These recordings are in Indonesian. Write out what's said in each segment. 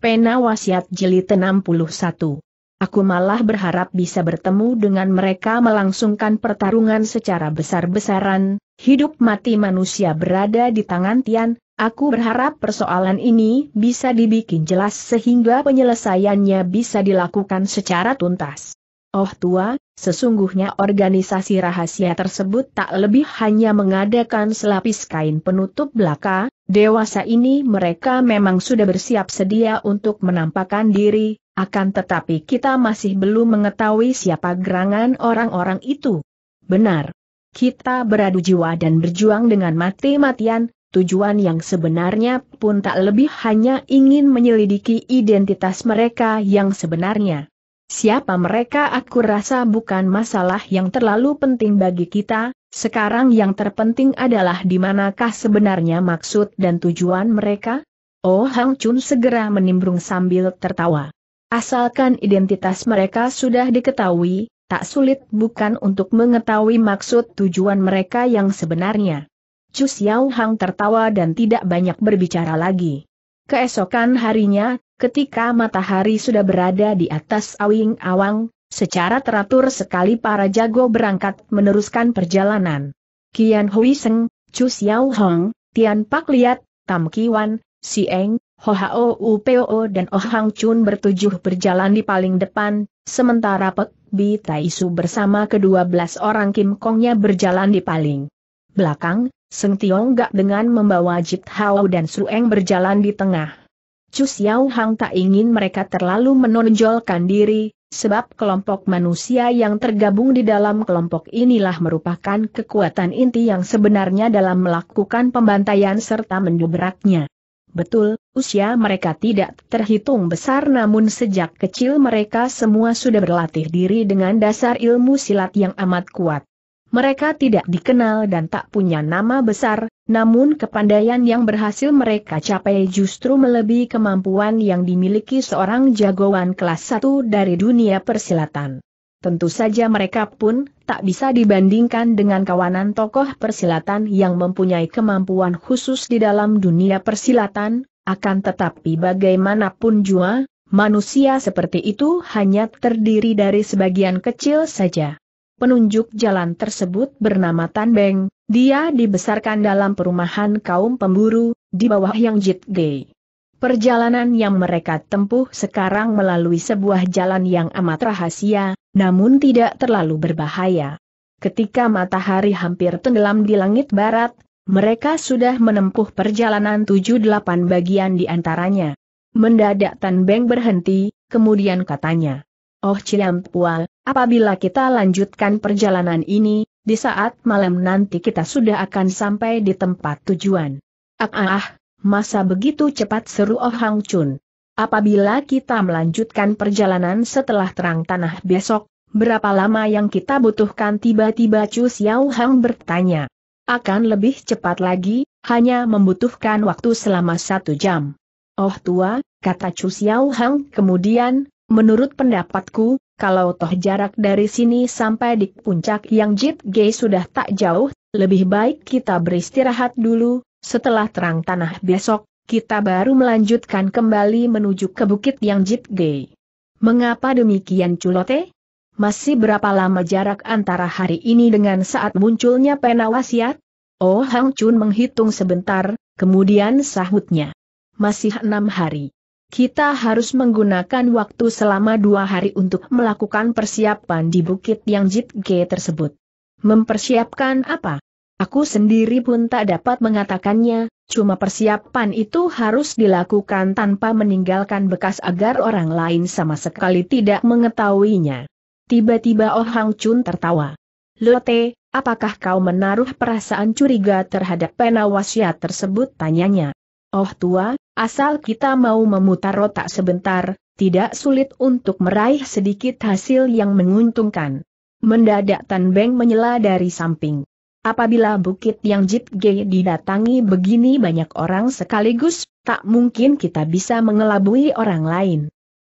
Pena Wasiat Jilid 61. Aku malah berharap bisa bertemu dengan mereka melangsungkan pertarungan secara besar-besaran, hidup mati manusia berada di tangan Tian, aku berharap persoalan ini bisa dibikin jelas sehingga penyelesaiannya bisa dilakukan secara tuntas. Oh tua, Sesungguhnya organisasi rahasia tersebut tak lebih hanya mengadakan selapis kain penutup belaka, dewasa ini mereka memang sudah bersiap sedia untuk menampakkan diri, akan tetapi kita masih belum mengetahui siapa gerangan orang-orang itu. Benar. Kita beradu jiwa dan berjuang dengan mati-matian, tujuan yang sebenarnya pun tak lebih hanya ingin menyelidiki identitas mereka yang sebenarnya. Siapa mereka aku rasa bukan masalah yang terlalu penting bagi kita, sekarang yang terpenting adalah di manakah sebenarnya maksud dan tujuan mereka? Oh Hang Chun segera menimbrung sambil tertawa. Asalkan identitas mereka sudah diketahui, tak sulit bukan untuk mengetahui maksud tujuan mereka yang sebenarnya. Chu Xiao Hang tertawa dan tidak banyak berbicara lagi. Keesokan harinya, Ketika matahari sudah berada di atas awing awang, secara teratur sekali para jago berangkat meneruskan perjalanan. Kian Hui Seng, Chu Xiao Hong, Tian Pak Liat, Tam Kiwan, Si Eng, Ho Hao O dan Oh Hang Chun bertujuh berjalan di paling depan, sementara Pek Bi Tai Su bersama kedua belas orang Kim Kongnya berjalan di paling belakang, Seng Tiong Gak dengan membawa Jit Hao dan Su Eng berjalan di tengah. Chu Xiao Hang tak ingin mereka terlalu menonjolkan diri, sebab kelompok manusia yang tergabung di dalam kelompok inilah merupakan kekuatan inti yang sebenarnya dalam melakukan pembantaian serta mendobraknya. Betul, usia mereka tidak terhitung besar namun sejak kecil mereka semua sudah berlatih diri dengan dasar ilmu silat yang amat kuat. Mereka tidak dikenal dan tak punya nama besar, namun kepandaian yang berhasil mereka capai justru melebihi kemampuan yang dimiliki seorang jagoan kelas 1 dari dunia persilatan. Tentu saja mereka pun tak bisa dibandingkan dengan kawanan tokoh persilatan yang mempunyai kemampuan khusus di dalam dunia persilatan, akan tetapi bagaimanapun jua, manusia seperti itu hanya terdiri dari sebagian kecil saja. Penunjuk jalan tersebut bernama Tan Beng, dia dibesarkan dalam perumahan kaum pemburu, di bawah Yang Jit Perjalanan yang mereka tempuh sekarang melalui sebuah jalan yang amat rahasia, namun tidak terlalu berbahaya. Ketika matahari hampir tenggelam di langit barat, mereka sudah menempuh perjalanan tujuh delapan bagian di antaranya. Mendadak Tan Beng berhenti, kemudian katanya, Oh Ciam Pual, Apabila kita lanjutkan perjalanan ini, di saat malam nanti kita sudah akan sampai di tempat tujuan. Ah, ah, ah masa begitu cepat seru Oh Hang Chun. Apabila kita melanjutkan perjalanan setelah terang tanah besok, berapa lama yang kita butuhkan tiba-tiba Chu Xiao Hang bertanya. Akan lebih cepat lagi, hanya membutuhkan waktu selama satu jam. Oh tua, kata Chu Xiao Hang kemudian, menurut pendapatku, kalau toh jarak dari sini sampai di puncak yang Jit Gay sudah tak jauh, lebih baik kita beristirahat dulu, setelah terang tanah besok, kita baru melanjutkan kembali menuju ke bukit yang Jit Gay. Mengapa demikian culote? Masih berapa lama jarak antara hari ini dengan saat munculnya pena wasiat? Oh Hang Chun menghitung sebentar, kemudian sahutnya. Masih enam hari. Kita harus menggunakan waktu selama dua hari untuk melakukan persiapan di Bukit Yang jitge tersebut. Mempersiapkan apa? Aku sendiri pun tak dapat mengatakannya, cuma persiapan itu harus dilakukan tanpa meninggalkan bekas agar orang lain sama sekali tidak mengetahuinya. Tiba-tiba Oh Hang Chun tertawa. Lote, apakah kau menaruh perasaan curiga terhadap penawasya tersebut tanyanya? Oh tua, Asal kita mau memutar otak sebentar, tidak sulit untuk meraih sedikit hasil yang menguntungkan. Mendadak Tan Beng menyela dari samping. Apabila bukit yang Jit G didatangi begini banyak orang sekaligus, tak mungkin kita bisa mengelabui orang lain.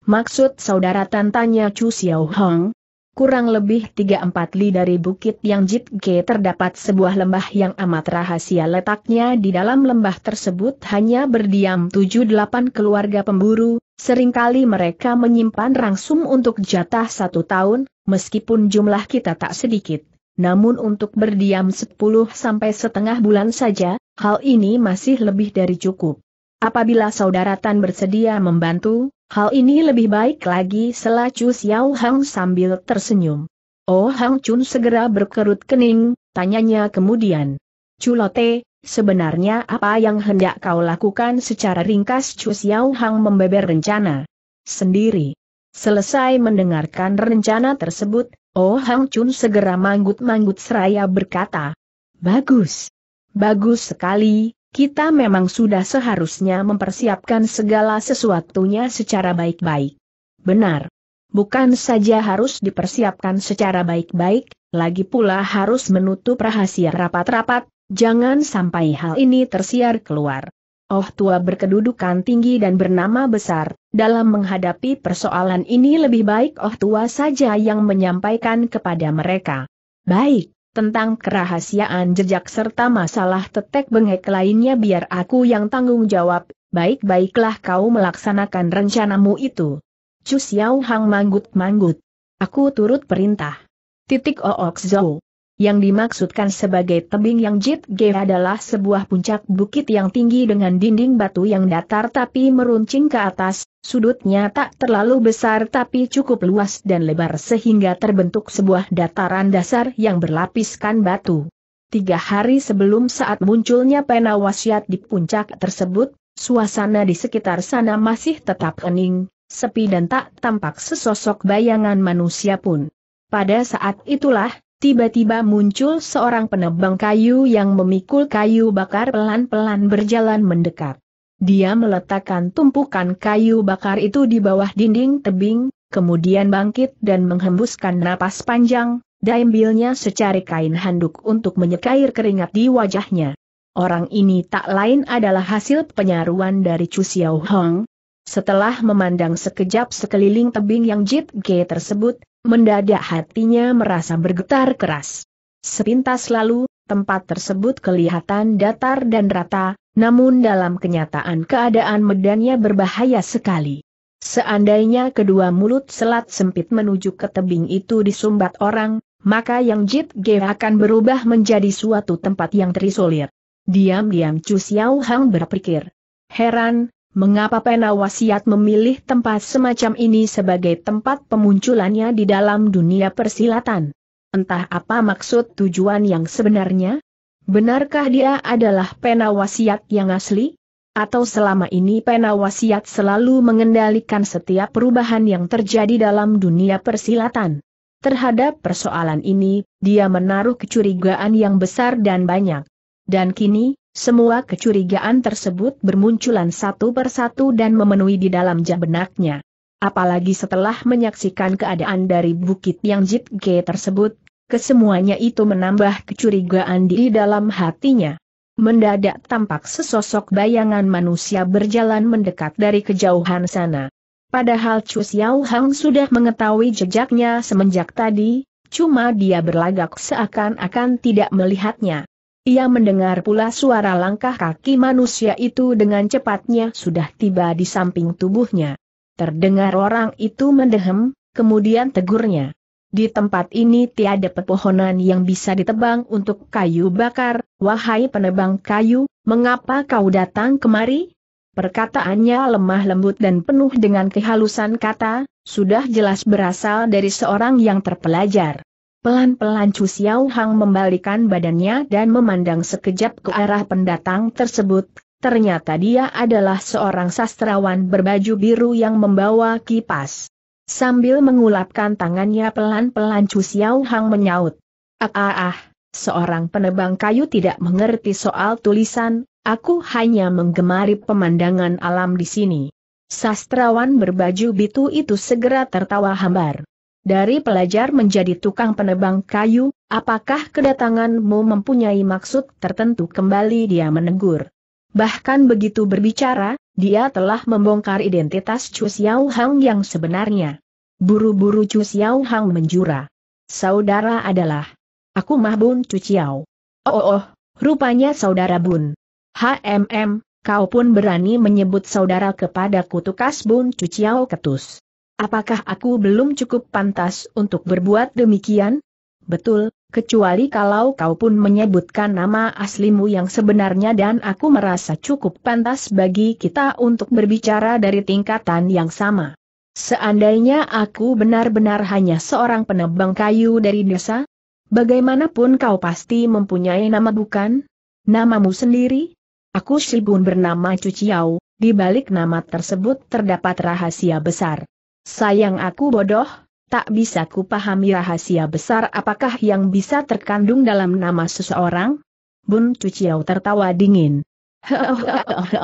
Maksud saudara tantanya Chu Xiao Hong, Kurang lebih 3-4 li dari bukit yang Jitge terdapat sebuah lembah yang amat rahasia letaknya di dalam lembah tersebut hanya berdiam 7-8 keluarga pemburu, seringkali mereka menyimpan rangsum untuk jatah satu tahun, meskipun jumlah kita tak sedikit. Namun untuk berdiam 10 sampai setengah bulan saja, hal ini masih lebih dari cukup. Apabila saudara bersedia membantu, Hal ini lebih baik lagi selacu Xiao Hang sambil tersenyum. Oh Hang Chun segera berkerut kening, tanyanya kemudian. Culote, sebenarnya apa yang hendak kau lakukan secara ringkas Chu Xiao Hang membeber rencana sendiri. Selesai mendengarkan rencana tersebut, Oh Hang Chun segera manggut-manggut seraya berkata, Bagus. Bagus sekali, kita memang sudah seharusnya mempersiapkan segala sesuatunya secara baik-baik. Benar. Bukan saja harus dipersiapkan secara baik-baik, lagi pula harus menutup rahasia rapat-rapat, jangan sampai hal ini tersiar keluar. Oh tua berkedudukan tinggi dan bernama besar, dalam menghadapi persoalan ini lebih baik oh tua saja yang menyampaikan kepada mereka. Baik, tentang kerahasiaan jejak serta masalah tetek bengek lainnya biar aku yang tanggung jawab, baik-baiklah kau melaksanakan rencanamu itu. Chu Xiao Hang manggut-manggut. Aku turut perintah. Titik Ook Zhou. Yang dimaksudkan sebagai tebing yang Jit ge adalah sebuah puncak bukit yang tinggi dengan dinding batu yang datar tapi meruncing ke atas, sudutnya tak terlalu besar tapi cukup luas dan lebar sehingga terbentuk sebuah dataran dasar yang berlapiskan batu. Tiga hari sebelum saat munculnya pena wasiat di puncak tersebut, suasana di sekitar sana masih tetap hening, sepi dan tak tampak sesosok bayangan manusia pun. Pada saat itulah, Tiba-tiba muncul seorang penebang kayu yang memikul kayu bakar pelan-pelan berjalan mendekat. Dia meletakkan tumpukan kayu bakar itu di bawah dinding tebing, kemudian bangkit dan menghembuskan napas panjang, daimbilnya secari kain handuk untuk menyekair keringat di wajahnya. Orang ini tak lain adalah hasil penyaruan dari Chu Xiao Hong. Setelah memandang sekejap sekeliling tebing yang Jit G tersebut, Mendadak hatinya merasa bergetar keras. Sepintas lalu, tempat tersebut kelihatan datar dan rata, namun dalam kenyataan keadaan medannya berbahaya sekali. Seandainya kedua mulut selat sempit menuju ke tebing itu disumbat orang, maka yang Jit Ge akan berubah menjadi suatu tempat yang terisolir. Diam-diam Chu Xiao Hang berpikir. Heran, Mengapa pena wasiat memilih tempat semacam ini sebagai tempat pemunculannya di dalam dunia persilatan? Entah apa maksud tujuan yang sebenarnya? Benarkah dia adalah pena wasiat yang asli? Atau selama ini pena wasiat selalu mengendalikan setiap perubahan yang terjadi dalam dunia persilatan? Terhadap persoalan ini, dia menaruh kecurigaan yang besar dan banyak. Dan kini, semua kecurigaan tersebut bermunculan satu persatu dan memenuhi di dalam jam benaknya. Apalagi setelah menyaksikan keadaan dari bukit yang Jit G tersebut, kesemuanya itu menambah kecurigaan di dalam hatinya. Mendadak tampak sesosok bayangan manusia berjalan mendekat dari kejauhan sana. Padahal Chu Xiao Hang sudah mengetahui jejaknya semenjak tadi, cuma dia berlagak seakan-akan tidak melihatnya. Ia mendengar pula suara langkah kaki manusia itu dengan cepatnya sudah tiba di samping tubuhnya. Terdengar orang itu mendehem, kemudian tegurnya. Di tempat ini tiada pepohonan yang bisa ditebang untuk kayu bakar, wahai penebang kayu, mengapa kau datang kemari? Perkataannya lemah lembut dan penuh dengan kehalusan kata, sudah jelas berasal dari seorang yang terpelajar. Pelan-pelan Chu Xiao Hang membalikan badannya dan memandang sekejap ke arah pendatang tersebut. Ternyata dia adalah seorang sastrawan berbaju biru yang membawa kipas. Sambil mengulapkan tangannya pelan-pelan Chu Xiao Hang menyaut. Ah ah ah, seorang penebang kayu tidak mengerti soal tulisan, aku hanya menggemari pemandangan alam di sini. Sastrawan berbaju bitu itu segera tertawa hambar. Dari pelajar menjadi tukang penebang kayu, apakah kedatanganmu mempunyai maksud tertentu kembali dia menegur. Bahkan begitu berbicara, dia telah membongkar identitas Chu Xiao Hang yang sebenarnya. Buru-buru Chu Xiao Hang menjura. Saudara adalah. Aku Mah Bun Chu Xiao. Oh, oh, oh, rupanya saudara Bun. HMM, kau pun berani menyebut saudara kepadaku tukas Bun Chu Xiao ketus apakah aku belum cukup pantas untuk berbuat demikian? Betul, kecuali kalau kau pun menyebutkan nama aslimu yang sebenarnya dan aku merasa cukup pantas bagi kita untuk berbicara dari tingkatan yang sama. Seandainya aku benar-benar hanya seorang penebang kayu dari desa, bagaimanapun kau pasti mempunyai nama bukan? Namamu sendiri? Aku Shibun bernama Cuciau, di balik nama tersebut terdapat rahasia besar. Sayang aku bodoh, tak bisa kupahami rahasia besar apakah yang bisa terkandung dalam nama seseorang? Bun Cuciau tertawa dingin.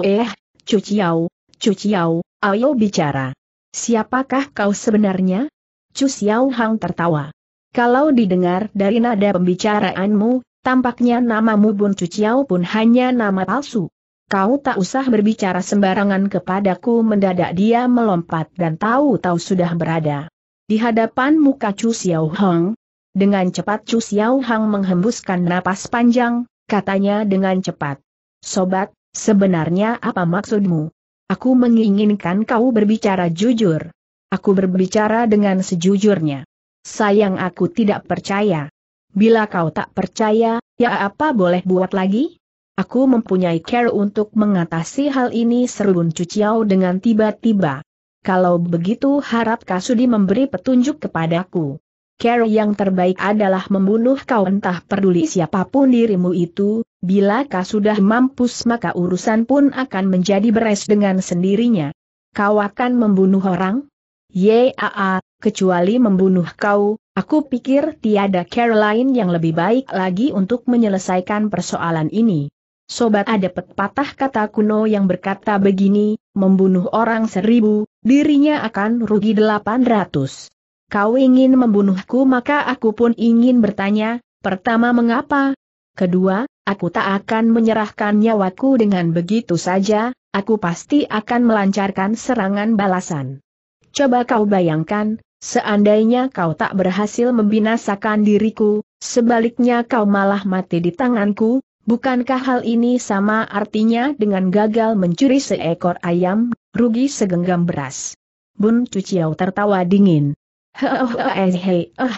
Eh, Cuciau, Cuciau, ayo bicara. Siapakah kau sebenarnya? Cuciau Hang tertawa. Kalau didengar dari nada pembicaraanmu, tampaknya namamu Bun Cuciau pun hanya nama palsu. Kau tak usah berbicara sembarangan kepadaku mendadak dia melompat dan tahu-tahu sudah berada. Di hadapan muka Chu Xiao Hong, dengan cepat Chu Xiao Hong menghembuskan napas panjang, katanya dengan cepat. Sobat, sebenarnya apa maksudmu? Aku menginginkan kau berbicara jujur. Aku berbicara dengan sejujurnya. Sayang aku tidak percaya. Bila kau tak percaya, ya apa boleh buat lagi? Aku mempunyai care untuk mengatasi hal ini serun Cuciau dengan tiba-tiba. Kalau begitu harap Kasudi memberi petunjuk kepadaku. Care yang terbaik adalah membunuh kau entah peduli siapapun dirimu itu, bila kau sudah mampus maka urusan pun akan menjadi beres dengan sendirinya. Kau akan membunuh orang? Yaa, kecuali membunuh kau, aku pikir tiada care lain yang lebih baik lagi untuk menyelesaikan persoalan ini. Sobat ada pepatah kata kuno yang berkata begini, membunuh orang seribu, dirinya akan rugi delapan ratus. Kau ingin membunuhku maka aku pun ingin bertanya, pertama mengapa? Kedua, aku tak akan menyerahkan nyawaku dengan begitu saja, aku pasti akan melancarkan serangan balasan. Coba kau bayangkan, seandainya kau tak berhasil membinasakan diriku, sebaliknya kau malah mati di tanganku, Bukankah hal ini sama artinya dengan gagal mencuri seekor ayam, rugi segenggam beras? Bun Cuciau tertawa dingin. Oh, eh, oh,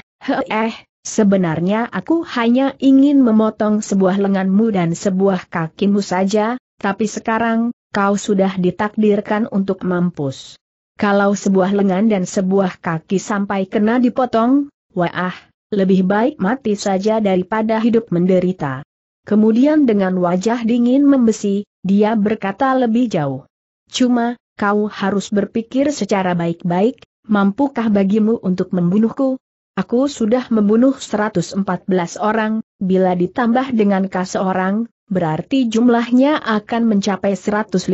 eh, sebenarnya aku hanya ingin memotong sebuah lenganmu dan sebuah kakimu saja, tapi sekarang, kau sudah ditakdirkan untuk mampus. Kalau sebuah lengan dan sebuah kaki sampai kena dipotong, wah, lebih baik mati saja daripada hidup menderita. Kemudian dengan wajah dingin membesi, dia berkata lebih jauh. Cuma, kau harus berpikir secara baik-baik, mampukah bagimu untuk membunuhku? Aku sudah membunuh 114 orang, bila ditambah dengan kas seorang, berarti jumlahnya akan mencapai 115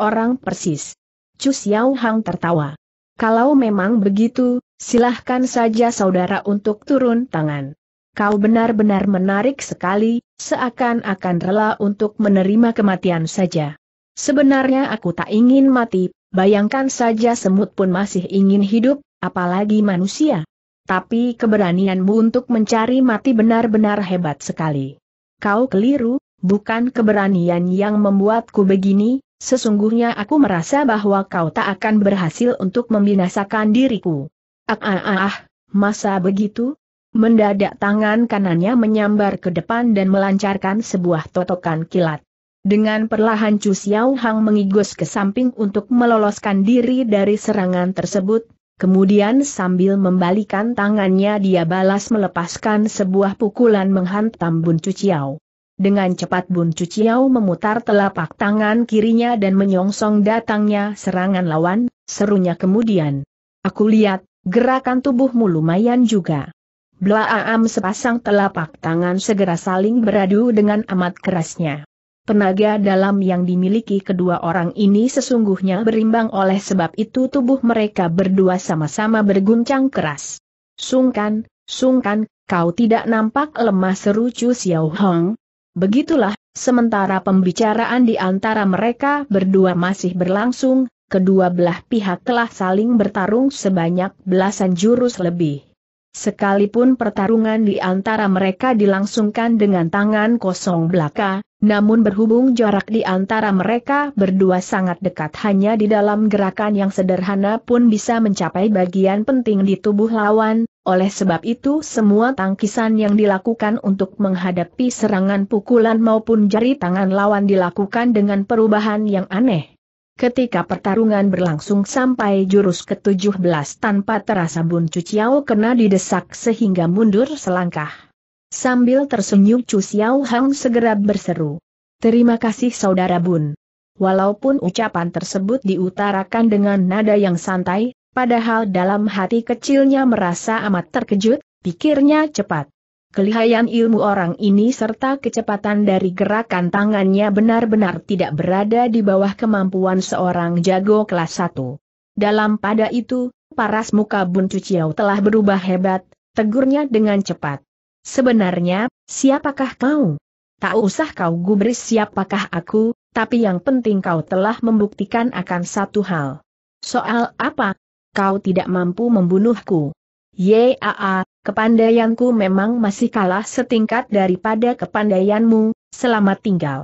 orang persis. Chu Xiao Hang tertawa. Kalau memang begitu, silahkan saja saudara untuk turun tangan. Kau benar-benar menarik sekali, seakan-akan rela untuk menerima kematian saja. Sebenarnya aku tak ingin mati, bayangkan saja semut pun masih ingin hidup, apalagi manusia. Tapi keberanianmu untuk mencari mati benar-benar hebat sekali. Kau keliru, bukan keberanian yang membuatku begini, sesungguhnya aku merasa bahwa kau tak akan berhasil untuk membinasakan diriku. Ah ah ah, ah masa begitu? Mendadak tangan kanannya menyambar ke depan dan melancarkan sebuah totokan kilat. Dengan perlahan Chu Xiao Hang mengigus ke samping untuk meloloskan diri dari serangan tersebut, kemudian sambil membalikan tangannya dia balas melepaskan sebuah pukulan menghantam Bun Chu Xiao. Dengan cepat Bun Chu Xiao memutar telapak tangan kirinya dan menyongsong datangnya serangan lawan, serunya kemudian. Aku lihat, gerakan tubuhmu lumayan juga. Blaam sepasang telapak tangan segera saling beradu dengan amat kerasnya. Tenaga dalam yang dimiliki kedua orang ini sesungguhnya berimbang oleh sebab itu tubuh mereka berdua sama-sama berguncang keras. Sungkan, sungkan, kau tidak nampak lemah seru Chu Xiao Hong. Begitulah, sementara pembicaraan di antara mereka berdua masih berlangsung, kedua belah pihak telah saling bertarung sebanyak belasan jurus lebih. Sekalipun pertarungan di antara mereka dilangsungkan dengan tangan kosong belaka, namun berhubung jarak di antara mereka berdua sangat dekat hanya di dalam gerakan yang sederhana pun bisa mencapai bagian penting di tubuh lawan, oleh sebab itu semua tangkisan yang dilakukan untuk menghadapi serangan pukulan maupun jari tangan lawan dilakukan dengan perubahan yang aneh. Ketika pertarungan berlangsung sampai jurus ke-17 tanpa terasa Bun Cuciao kena didesak sehingga mundur selangkah. Sambil tersenyum Cuciao Hang segera berseru. Terima kasih Saudara Bun. Walaupun ucapan tersebut diutarakan dengan nada yang santai, padahal dalam hati kecilnya merasa amat terkejut, pikirnya cepat. Kelihayan ilmu orang ini serta kecepatan dari gerakan tangannya benar-benar tidak berada di bawah kemampuan seorang jago kelas 1. Dalam pada itu, paras muka Bun Cuciau telah berubah hebat, tegurnya dengan cepat. Sebenarnya, siapakah kau? Tak usah kau gubris siapakah aku, tapi yang penting kau telah membuktikan akan satu hal. Soal apa? Kau tidak mampu membunuhku. Yaa, Kepandaianku memang masih kalah setingkat daripada kepandaianmu, selamat tinggal.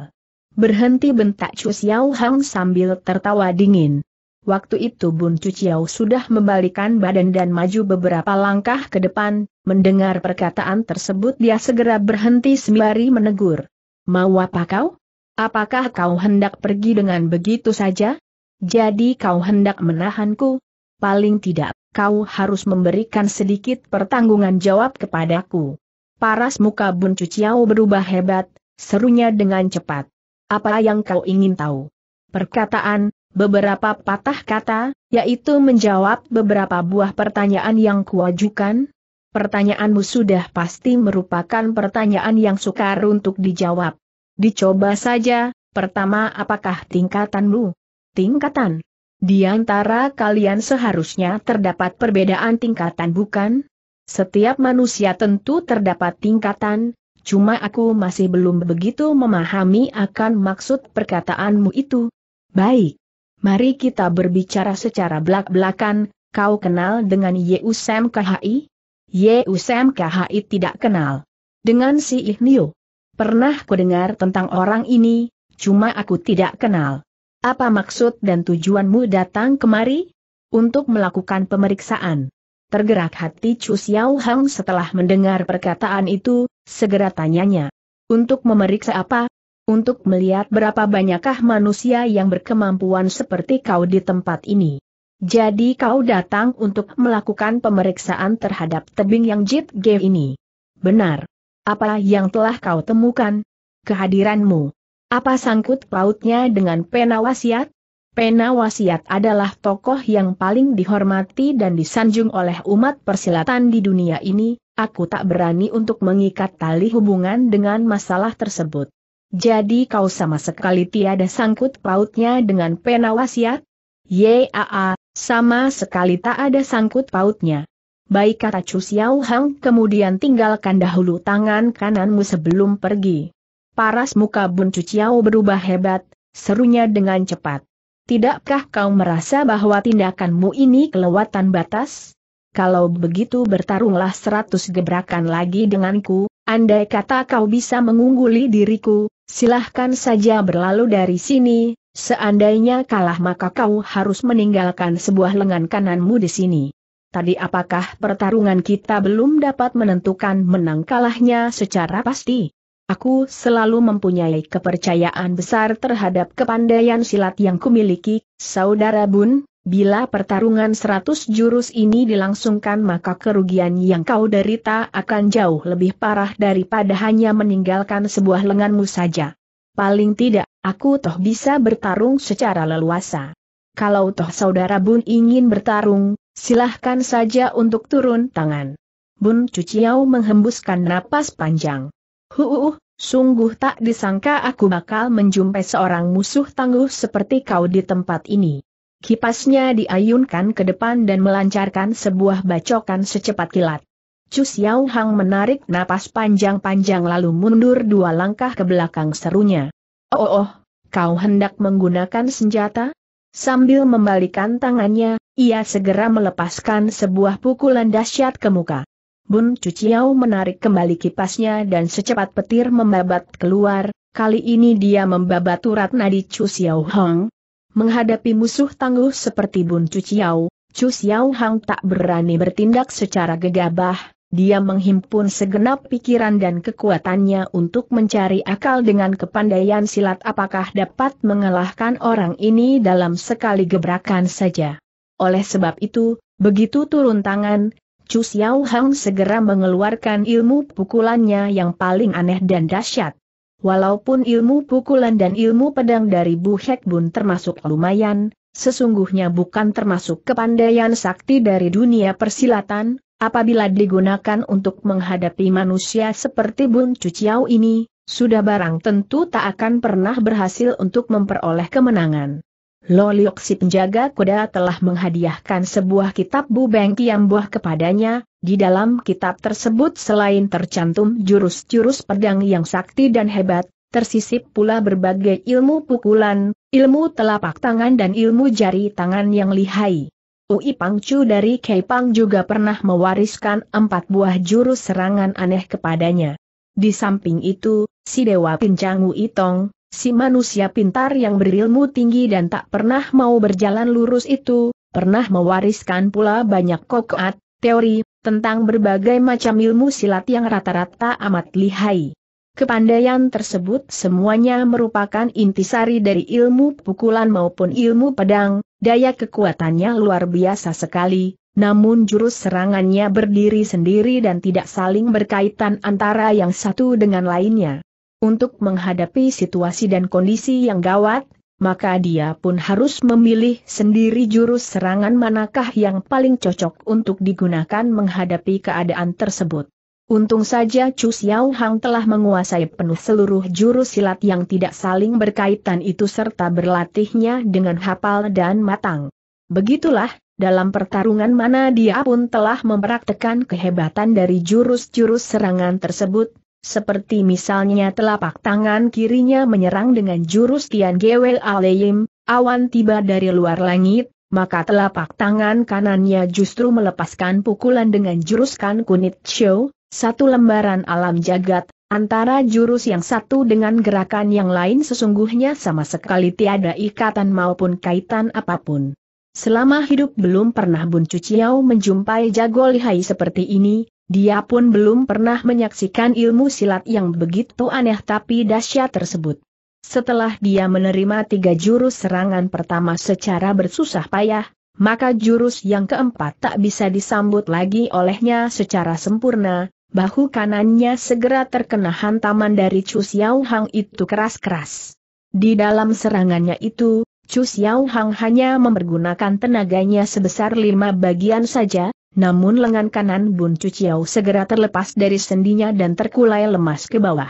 Berhenti bentak Chu Xiao Hang sambil tertawa dingin. Waktu itu Bun Chu Xiao sudah membalikan badan dan maju beberapa langkah ke depan, mendengar perkataan tersebut dia segera berhenti sembari menegur. Mau apa kau? Apakah kau hendak pergi dengan begitu saja? Jadi kau hendak menahanku? Paling tidak kau harus memberikan sedikit pertanggungan jawab kepadaku. Paras muka Bun Cuciao berubah hebat, serunya dengan cepat. Apa yang kau ingin tahu? Perkataan, beberapa patah kata, yaitu menjawab beberapa buah pertanyaan yang kuajukan? Pertanyaanmu sudah pasti merupakan pertanyaan yang sukar untuk dijawab. Dicoba saja, pertama apakah tingkatanmu? Tingkatan? Di antara kalian seharusnya terdapat perbedaan tingkatan bukan? Setiap manusia tentu terdapat tingkatan, cuma aku masih belum begitu memahami akan maksud perkataanmu itu. Baik. Mari kita berbicara secara belak-belakan, kau kenal dengan Yeusem KHI? Yeusem KHI tidak kenal. Dengan si Ihnio. Pernah ku dengar tentang orang ini, cuma aku tidak kenal. Apa maksud dan tujuanmu datang kemari? Untuk melakukan pemeriksaan. Tergerak hati Chu Xiao Hang setelah mendengar perkataan itu, segera tanyanya. Untuk memeriksa apa? Untuk melihat berapa banyakkah manusia yang berkemampuan seperti kau di tempat ini. Jadi kau datang untuk melakukan pemeriksaan terhadap tebing yang Jit Ge ini. Benar. Apa yang telah kau temukan? Kehadiranmu apa sangkut pautnya dengan pena wasiat? Pena wasiat adalah tokoh yang paling dihormati dan disanjung oleh umat persilatan di dunia ini, aku tak berani untuk mengikat tali hubungan dengan masalah tersebut. Jadi kau sama sekali tiada sangkut pautnya dengan pena wasiat? Yaa, sama sekali tak ada sangkut pautnya. Baik kata Chu Xiao Hang kemudian tinggalkan dahulu tangan kananmu sebelum pergi. Paras muka Bun Cuciao berubah hebat, serunya dengan cepat. Tidakkah kau merasa bahwa tindakanmu ini kelewatan batas? Kalau begitu bertarunglah seratus gebrakan lagi denganku, andai kata kau bisa mengungguli diriku, silahkan saja berlalu dari sini, Seandainya kalah maka kau harus meninggalkan sebuah lengan kananmu di sini. Tadi apakah pertarungan kita belum dapat menentukan menang kalahnya secara pasti? Aku selalu mempunyai kepercayaan besar terhadap kepandaian silat yang kumiliki, saudara Bun, bila pertarungan seratus jurus ini dilangsungkan maka kerugian yang kau derita akan jauh lebih parah daripada hanya meninggalkan sebuah lenganmu saja. Paling tidak, aku toh bisa bertarung secara leluasa. Kalau toh saudara Bun ingin bertarung, silahkan saja untuk turun tangan. Bun Cuciau menghembuskan napas panjang. Huh, sungguh tak disangka aku bakal menjumpai seorang musuh tangguh seperti kau di tempat ini. Kipasnya diayunkan ke depan dan melancarkan sebuah bacokan secepat kilat. Chu Xiao Hang menarik napas panjang-panjang lalu mundur dua langkah ke belakang serunya. Oh, oh, oh, kau hendak menggunakan senjata? Sambil membalikan tangannya, ia segera melepaskan sebuah pukulan dahsyat ke muka. Bun Cuciau menarik kembali kipasnya dan secepat petir membabat keluar, kali ini dia membabat urat nadi Cu Xiao Hong. Menghadapi musuh tangguh seperti Bun Cuciau, Cu Xiao Hong tak berani bertindak secara gegabah, dia menghimpun segenap pikiran dan kekuatannya untuk mencari akal dengan kepandaian silat apakah dapat mengalahkan orang ini dalam sekali gebrakan saja. Oleh sebab itu, begitu turun tangan, Chu Xiao Hang segera mengeluarkan ilmu pukulannya yang paling aneh dan dahsyat. Walaupun ilmu pukulan dan ilmu pedang dari Bu Hek Bun termasuk lumayan, sesungguhnya bukan termasuk kepandaian sakti dari dunia persilatan, apabila digunakan untuk menghadapi manusia seperti Bun Chu Xiao ini, sudah barang tentu tak akan pernah berhasil untuk memperoleh kemenangan. Loliok si penjaga kuda telah menghadiahkan sebuah kitab Bubeng buah kepadanya, di dalam kitab tersebut selain tercantum jurus-jurus pedang yang sakti dan hebat, tersisip pula berbagai ilmu pukulan, ilmu telapak tangan dan ilmu jari tangan yang lihai. Ui Pangcu dari Kepang juga pernah mewariskan empat buah jurus serangan aneh kepadanya. Di samping itu, si Dewa Pincang Itong si manusia pintar yang berilmu tinggi dan tak pernah mau berjalan lurus itu, pernah mewariskan pula banyak kokoat, teori, tentang berbagai macam ilmu silat yang rata-rata amat lihai. Kepandaian tersebut semuanya merupakan intisari dari ilmu pukulan maupun ilmu pedang, daya kekuatannya luar biasa sekali, namun jurus serangannya berdiri sendiri dan tidak saling berkaitan antara yang satu dengan lainnya. Untuk menghadapi situasi dan kondisi yang gawat, maka dia pun harus memilih sendiri jurus serangan manakah yang paling cocok untuk digunakan menghadapi keadaan tersebut. Untung saja Chu Xiao Hang telah menguasai penuh seluruh jurus silat yang tidak saling berkaitan itu serta berlatihnya dengan hafal dan matang. Begitulah, dalam pertarungan mana dia pun telah mempraktekan kehebatan dari jurus-jurus serangan tersebut, seperti misalnya telapak tangan kirinya menyerang dengan jurus Tian Gewel Aleim, awan tiba dari luar langit, maka telapak tangan kanannya justru melepaskan pukulan dengan jurus Kan Kunit Show, satu lembaran alam jagat, antara jurus yang satu dengan gerakan yang lain sesungguhnya sama sekali tiada ikatan maupun kaitan apapun. Selama hidup belum pernah Bun Cuciau menjumpai jago lihai seperti ini, dia pun belum pernah menyaksikan ilmu silat yang begitu aneh tapi dahsyat tersebut. Setelah dia menerima tiga jurus serangan pertama secara bersusah payah, maka jurus yang keempat tak bisa disambut lagi olehnya secara sempurna, bahu kanannya segera terkena hantaman dari Chu Xiao Hang itu keras-keras. Di dalam serangannya itu, Chu Xiao Hang hanya mempergunakan tenaganya sebesar lima bagian saja, namun lengan kanan Bun Cuciau segera terlepas dari sendinya dan terkulai lemas ke bawah.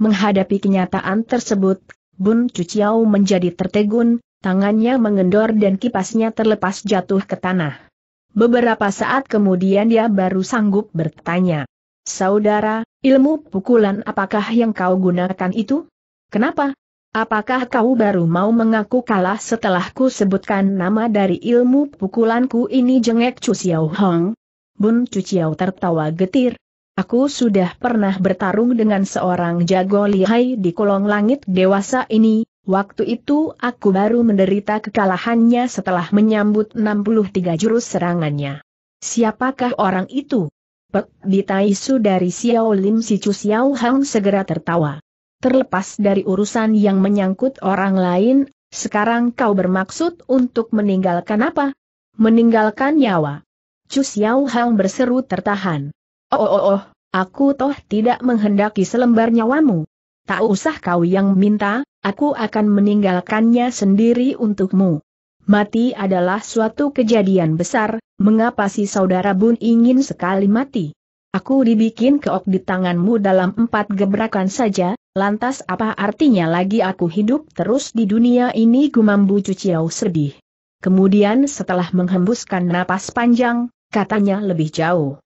Menghadapi kenyataan tersebut, Bun Cuciau menjadi tertegun, tangannya mengendor dan kipasnya terlepas jatuh ke tanah. Beberapa saat kemudian dia baru sanggup bertanya. Saudara, ilmu pukulan apakah yang kau gunakan itu? Kenapa, Apakah kau baru mau mengaku kalah setelah ku sebutkan nama dari ilmu pukulanku ini jengek Chu Xiao Hong? Bun Chu Xiao tertawa getir. Aku sudah pernah bertarung dengan seorang jago lihai di kolong langit dewasa ini, waktu itu aku baru menderita kekalahannya setelah menyambut 63 jurus serangannya. Siapakah orang itu? Pek ditaisu dari Xiao Lim si Chu Xiao Hang segera tertawa terlepas dari urusan yang menyangkut orang lain, sekarang kau bermaksud untuk meninggalkan apa? Meninggalkan nyawa. Chu Xiao Hang berseru tertahan. Oh oh oh, oh aku toh tidak menghendaki selembar nyawamu. Tak usah kau yang minta, aku akan meninggalkannya sendiri untukmu. Mati adalah suatu kejadian besar, mengapa si saudara Bun ingin sekali mati? Aku dibikin keok di tanganmu dalam empat gebrakan saja, lantas apa artinya lagi aku hidup terus di dunia ini gumambu Cuciau sedih. Kemudian setelah menghembuskan napas panjang, katanya lebih jauh.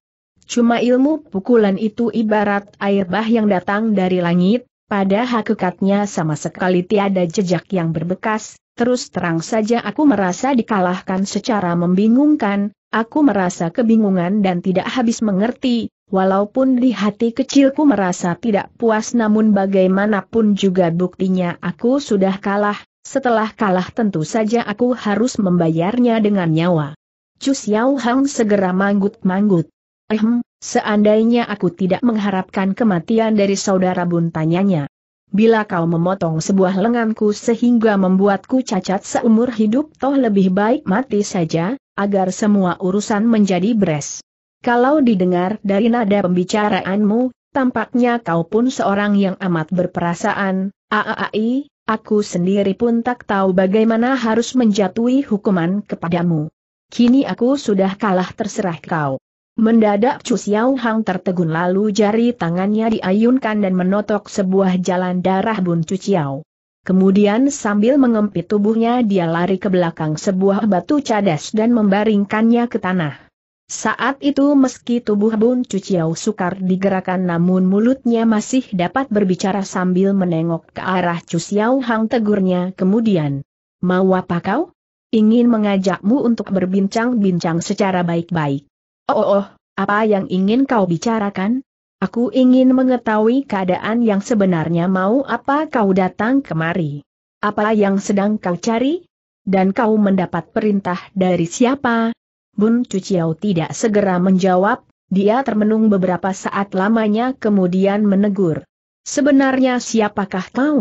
Cuma ilmu pukulan itu ibarat air bah yang datang dari langit, pada hakikatnya sama sekali tiada jejak yang berbekas, terus terang saja aku merasa dikalahkan secara membingungkan, Aku merasa kebingungan dan tidak habis mengerti, Walaupun di hati kecilku merasa tidak puas namun bagaimanapun juga buktinya aku sudah kalah, setelah kalah tentu saja aku harus membayarnya dengan nyawa. Cu Xiao Hang segera manggut-manggut. Ehm, seandainya aku tidak mengharapkan kematian dari saudara bun tanyanya. Bila kau memotong sebuah lenganku sehingga membuatku cacat seumur hidup toh lebih baik mati saja, agar semua urusan menjadi beres. Kalau didengar dari nada pembicaraanmu, tampaknya kau pun seorang yang amat berperasaan, aai, aku sendiri pun tak tahu bagaimana harus menjatuhi hukuman kepadamu. Kini aku sudah kalah terserah kau. Mendadak Chu Xiao Hang tertegun lalu jari tangannya diayunkan dan menotok sebuah jalan darah Bun Chu Xiao. Kemudian sambil mengempit tubuhnya dia lari ke belakang sebuah batu cadas dan membaringkannya ke tanah. Saat itu meski tubuh Bun Cuciau sukar digerakkan namun mulutnya masih dapat berbicara sambil menengok ke arah Cuciau Hang tegurnya kemudian. Mau apa kau? Ingin mengajakmu untuk berbincang-bincang secara baik-baik. Oh, oh, oh, apa yang ingin kau bicarakan? Aku ingin mengetahui keadaan yang sebenarnya mau apa kau datang kemari. Apa yang sedang kau cari? Dan kau mendapat perintah dari siapa? Bun Cuciau tidak segera menjawab, dia termenung beberapa saat lamanya kemudian menegur. Sebenarnya siapakah kau?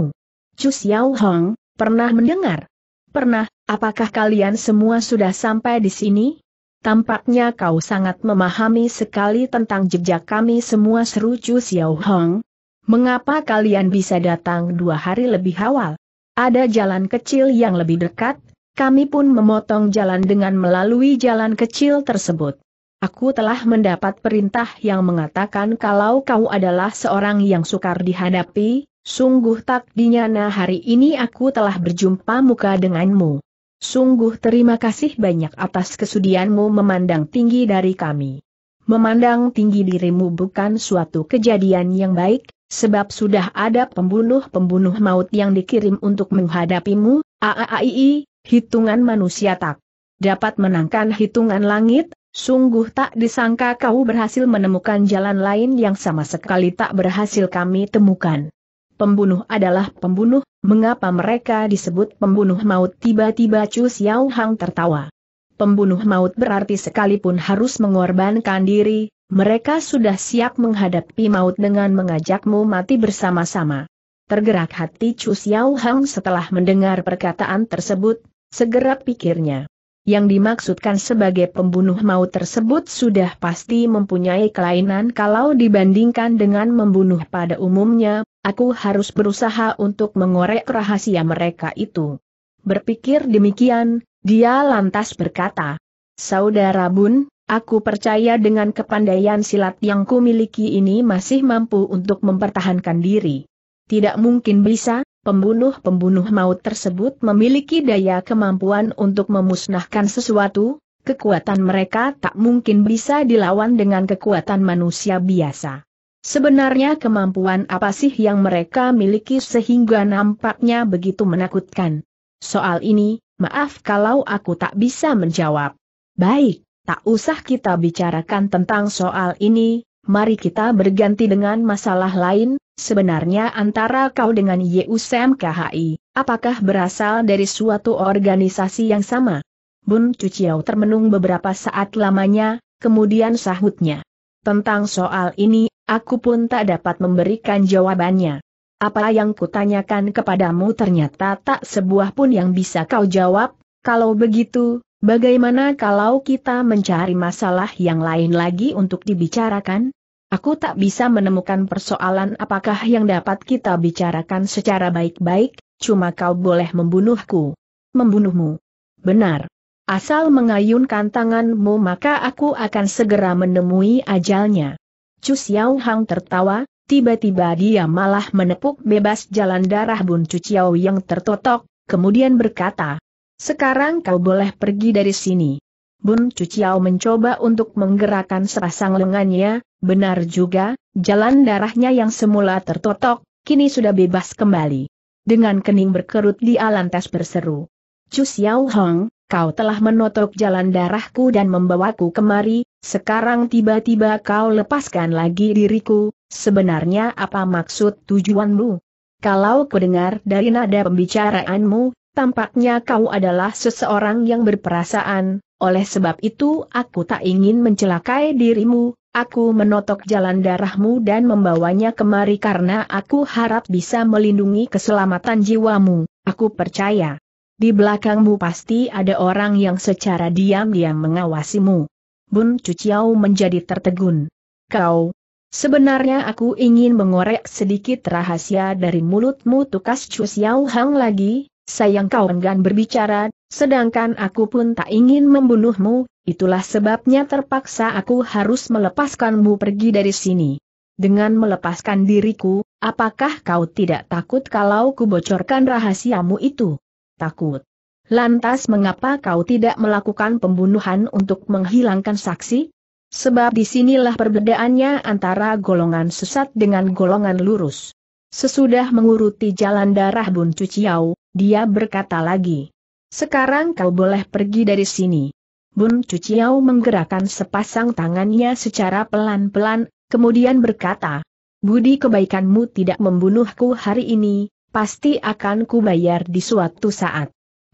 Cu Xiao Hong, pernah mendengar? Pernah, apakah kalian semua sudah sampai di sini? Tampaknya kau sangat memahami sekali tentang jejak kami semua seru Cu Xiao Hong. Mengapa kalian bisa datang dua hari lebih awal? Ada jalan kecil yang lebih dekat, kami pun memotong jalan dengan melalui jalan kecil tersebut. Aku telah mendapat perintah yang mengatakan kalau kau adalah seorang yang sukar dihadapi, sungguh tak dinyana hari ini aku telah berjumpa muka denganmu. Sungguh terima kasih banyak atas kesudianmu memandang tinggi dari kami. Memandang tinggi dirimu bukan suatu kejadian yang baik, sebab sudah ada pembunuh-pembunuh maut yang dikirim untuk menghadapimu, AAII, hitungan manusia tak dapat menangkan hitungan langit, sungguh tak disangka kau berhasil menemukan jalan lain yang sama sekali tak berhasil kami temukan. Pembunuh adalah pembunuh, mengapa mereka disebut pembunuh maut tiba-tiba Chu Xiao Hang tertawa. Pembunuh maut berarti sekalipun harus mengorbankan diri, mereka sudah siap menghadapi maut dengan mengajakmu mati bersama-sama. Tergerak hati Chu Xiao Hang setelah mendengar perkataan tersebut, Segera pikirnya. Yang dimaksudkan sebagai pembunuh maut tersebut sudah pasti mempunyai kelainan kalau dibandingkan dengan membunuh pada umumnya, aku harus berusaha untuk mengorek rahasia mereka itu. Berpikir demikian, dia lantas berkata, Saudara Bun, Aku percaya dengan kepandaian silat yang kumiliki ini masih mampu untuk mempertahankan diri. Tidak mungkin bisa, pembunuh-pembunuh maut tersebut memiliki daya kemampuan untuk memusnahkan sesuatu, kekuatan mereka tak mungkin bisa dilawan dengan kekuatan manusia biasa. Sebenarnya kemampuan apa sih yang mereka miliki sehingga nampaknya begitu menakutkan? Soal ini, maaf kalau aku tak bisa menjawab. Baik, tak usah kita bicarakan tentang soal ini, mari kita berganti dengan masalah lain, sebenarnya antara kau dengan YUSM KHI, apakah berasal dari suatu organisasi yang sama? Bun Cuciau termenung beberapa saat lamanya, kemudian sahutnya. Tentang soal ini, aku pun tak dapat memberikan jawabannya. Apa yang kutanyakan kepadamu ternyata tak sebuah pun yang bisa kau jawab, kalau begitu, bagaimana kalau kita mencari masalah yang lain lagi untuk dibicarakan? Aku tak bisa menemukan persoalan apakah yang dapat kita bicarakan secara baik-baik, cuma kau boleh membunuhku. Membunuhmu. Benar. Asal mengayunkan tanganmu maka aku akan segera menemui ajalnya. Chu Xiao Hang tertawa, tiba-tiba dia malah menepuk bebas jalan darah Bun Chu Xiao yang tertotok, kemudian berkata, Sekarang kau boleh pergi dari sini. Bun Chu Xiao mencoba untuk menggerakkan serasang lengannya, Benar juga, jalan darahnya yang semula tertotok, kini sudah bebas kembali. Dengan kening berkerut Di Alantes berseru. Chu Xiao Hong, kau telah menotok jalan darahku dan membawaku kemari, sekarang tiba-tiba kau lepaskan lagi diriku, sebenarnya apa maksud tujuanmu? Kalau kudengar dari nada pembicaraanmu, tampaknya kau adalah seseorang yang berperasaan, oleh sebab itu aku tak ingin mencelakai dirimu, Aku menotok jalan darahmu dan membawanya kemari karena aku harap bisa melindungi keselamatan jiwamu, aku percaya. Di belakangmu pasti ada orang yang secara diam-diam mengawasimu. Bun Cuciau menjadi tertegun. Kau, sebenarnya aku ingin mengorek sedikit rahasia dari mulutmu tukas Cuciau Hang lagi, sayang kau enggan berbicara, sedangkan aku pun tak ingin membunuhmu, Itulah sebabnya terpaksa aku harus melepaskanmu pergi dari sini. Dengan melepaskan diriku, apakah kau tidak takut kalau kubocorkan rahasiamu itu? Takut. Lantas mengapa kau tidak melakukan pembunuhan untuk menghilangkan saksi? Sebab disinilah perbedaannya antara golongan sesat dengan golongan lurus. Sesudah menguruti jalan darah Bun Cuciau, dia berkata lagi. Sekarang kau boleh pergi dari sini. Bun Cuciau menggerakkan sepasang tangannya secara pelan-pelan, kemudian berkata, Budi kebaikanmu tidak membunuhku hari ini, pasti akan kubayar di suatu saat.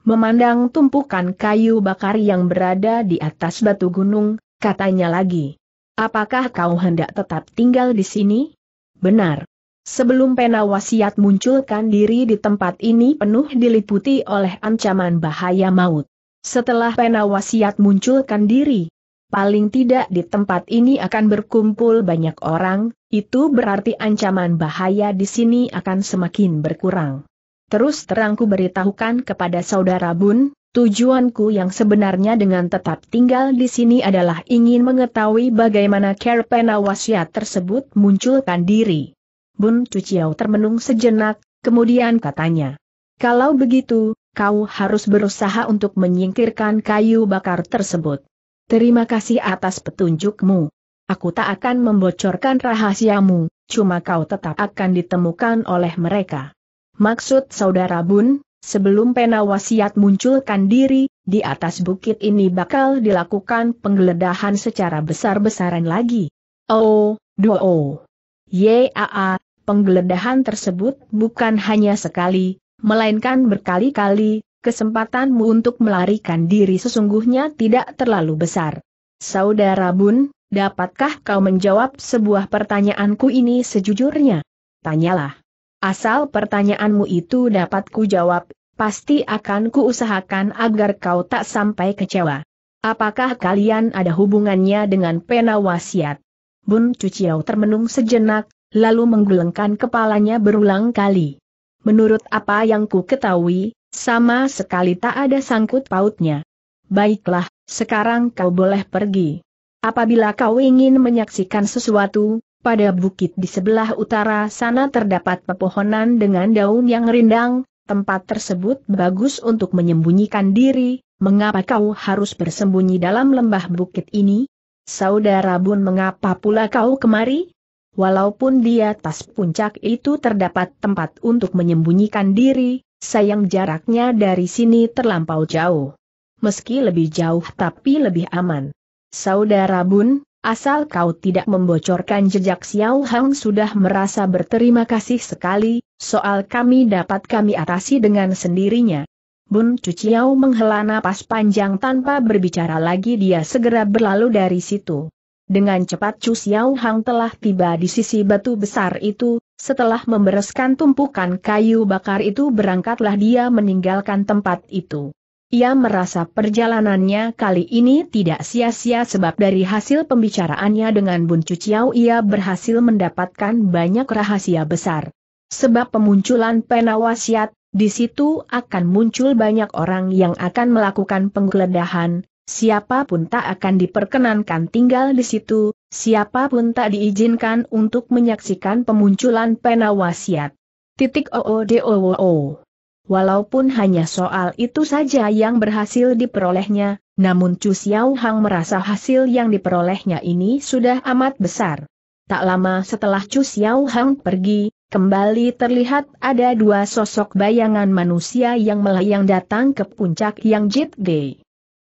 Memandang tumpukan kayu bakar yang berada di atas batu gunung, katanya lagi. Apakah kau hendak tetap tinggal di sini? Benar. Sebelum pena wasiat munculkan diri di tempat ini penuh diliputi oleh ancaman bahaya maut. Setelah pena wasiat munculkan diri, paling tidak di tempat ini akan berkumpul banyak orang, itu berarti ancaman bahaya di sini akan semakin berkurang. Terus terangku beritahukan kepada saudara Bun, tujuanku yang sebenarnya dengan tetap tinggal di sini adalah ingin mengetahui bagaimana care pena wasiat tersebut munculkan diri. Bun Cuciau termenung sejenak, kemudian katanya, kalau begitu, kau harus berusaha untuk menyingkirkan kayu bakar tersebut. Terima kasih atas petunjukmu. Aku tak akan membocorkan rahasiamu, cuma kau tetap akan ditemukan oleh mereka. Maksud saudara Bun, sebelum pena wasiat munculkan diri, di atas bukit ini bakal dilakukan penggeledahan secara besar-besaran lagi. Oh, do oh. Yaa, penggeledahan tersebut bukan hanya sekali, melainkan berkali-kali, kesempatanmu untuk melarikan diri sesungguhnya tidak terlalu besar. Saudara Bun, dapatkah kau menjawab sebuah pertanyaanku ini sejujurnya? Tanyalah. Asal pertanyaanmu itu dapat ku jawab, pasti akan kuusahakan agar kau tak sampai kecewa. Apakah kalian ada hubungannya dengan pena wasiat? Bun Cuciau termenung sejenak, lalu menggelengkan kepalanya berulang kali. Menurut apa yang ku ketahui, sama sekali tak ada sangkut pautnya. Baiklah, sekarang kau boleh pergi. Apabila kau ingin menyaksikan sesuatu, pada bukit di sebelah utara sana terdapat pepohonan dengan daun yang rindang, tempat tersebut bagus untuk menyembunyikan diri, mengapa kau harus bersembunyi dalam lembah bukit ini? Saudara Bun mengapa pula kau kemari? Walaupun di atas puncak itu terdapat tempat untuk menyembunyikan diri, sayang jaraknya dari sini terlampau jauh. Meski lebih jauh tapi lebih aman. Saudara Bun, asal kau tidak membocorkan jejak Xiao Hang sudah merasa berterima kasih sekali, soal kami dapat kami atasi dengan sendirinya. Bun Cuciau menghela napas panjang tanpa berbicara lagi dia segera berlalu dari situ. Dengan cepat Chu Xiao Hang telah tiba di sisi batu besar itu, setelah membereskan tumpukan kayu bakar itu berangkatlah dia meninggalkan tempat itu. Ia merasa perjalanannya kali ini tidak sia-sia sebab dari hasil pembicaraannya dengan Bun Cuciao ia berhasil mendapatkan banyak rahasia besar. Sebab pemunculan penawasiat, di situ akan muncul banyak orang yang akan melakukan penggeledahan, Siapapun tak akan diperkenankan tinggal di situ, siapapun tak diizinkan untuk menyaksikan pemunculan penawasiat. Titik o. Walaupun hanya soal itu saja yang berhasil diperolehnya, namun Chu Xiao Hang merasa hasil yang diperolehnya ini sudah amat besar. Tak lama setelah Chu Xiao Hang pergi, kembali terlihat ada dua sosok bayangan manusia yang melayang datang ke puncak Yang Jit